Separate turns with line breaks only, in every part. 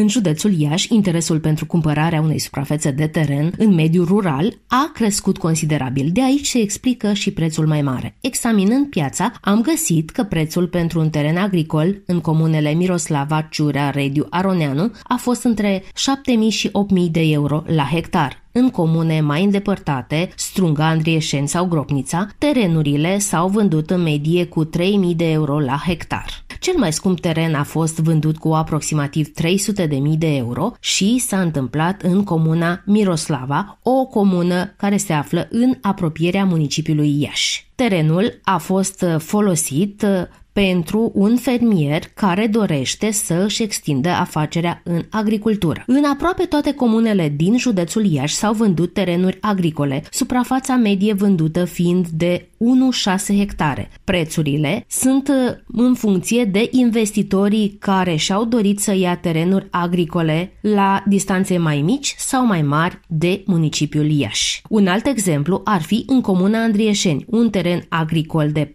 În județul Iași, interesul pentru cumpărarea unei suprafețe de teren în mediul rural a crescut considerabil. De aici se explică și prețul mai mare. Examinând piața, am găsit că prețul pentru un teren agricol în comunele Miroslava, Ciurea, Rediu, Aroneanu a fost între 7.000 și 8.000 de euro la hectar. În comune mai îndepărtate, Strunga, Andrieșeni sau Gropnița, terenurile s-au vândut în medie cu 3.000 de euro la hectar. Cel mai scump teren a fost vândut cu aproximativ 300.000 de euro și s-a întâmplat în comuna Miroslava, o comună care se află în apropierea municipiului Iași. Terenul a fost folosit pentru un fermier care dorește să își extindă afacerea în agricultură. În aproape toate comunele din județul Iași s-au vândut terenuri agricole, suprafața medie vândută fiind de 1,6 hectare. Prețurile sunt uh, în funcție de investitorii care și-au dorit să ia terenuri agricole la distanțe mai mici sau mai mari de municipiul Iași. Un alt exemplu ar fi în comuna Andrieșeni. Un teren agricol de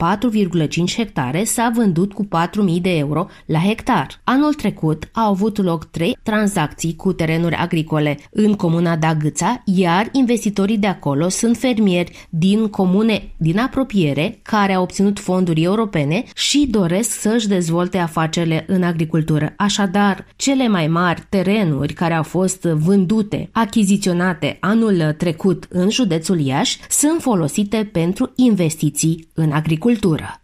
4,5 hectare s-a vândut cu 4.000 de euro la hectar. Anul trecut au avut loc trei tranzacții cu terenuri agricole în comuna Dagâța, iar investitorii de acolo sunt fermieri din comune din apropiere care au obținut fonduri europene și doresc să-și dezvolte afacerile în agricultură. Așadar, cele mai mari terenuri care au fost vândute, achiziționate anul trecut în județul Iași, sunt folosite pentru investiții în agricultură.